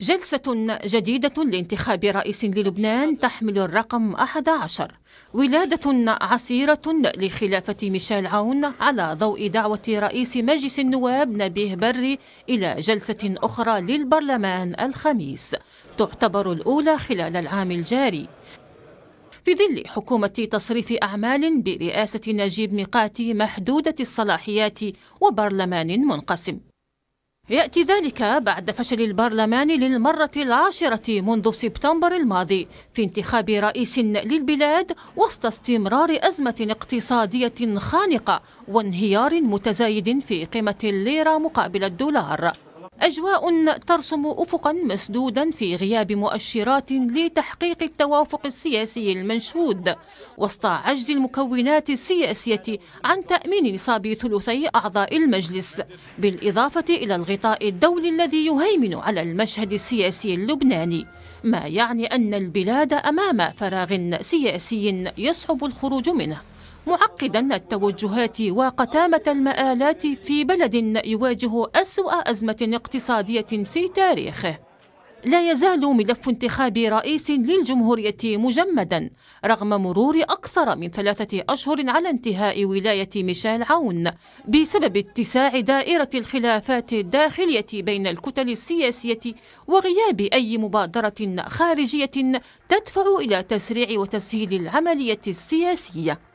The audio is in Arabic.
جلسة جديدة لانتخاب رئيس للبنان تحمل الرقم 11 ولادة عسيرة لخلافة ميشيل عون على ضوء دعوة رئيس مجلس النواب نبيه بري إلى جلسة أخرى للبرلمان الخميس تعتبر الأولى خلال العام الجاري في ظل حكومة تصريف أعمال برئاسة نجيب ميقاتي محدودة الصلاحيات وبرلمان منقسم يأتي ذلك بعد فشل البرلمان للمرة العاشرة منذ سبتمبر الماضي في انتخاب رئيس للبلاد وسط استمرار أزمة اقتصادية خانقة وانهيار متزايد في قيمة الليرة مقابل الدولار أجواء ترسم أفقا مسدودا في غياب مؤشرات لتحقيق التوافق السياسي المنشود وسط عجز المكونات السياسية عن تأمين نصاب ثلثي أعضاء المجلس بالإضافة إلى الغطاء الدولي الذي يهيمن على المشهد السياسي اللبناني ما يعني أن البلاد أمام فراغ سياسي يصعب الخروج منه معقدا التوجهات وقتامة المآلات في بلد يواجه أسوأ أزمة اقتصادية في تاريخه لا يزال ملف انتخاب رئيس للجمهورية مجمدا رغم مرور أكثر من ثلاثة أشهر على انتهاء ولاية ميشيل عون بسبب اتساع دائرة الخلافات الداخلية بين الكتل السياسية وغياب أي مبادرة خارجية تدفع إلى تسريع وتسهيل العملية السياسية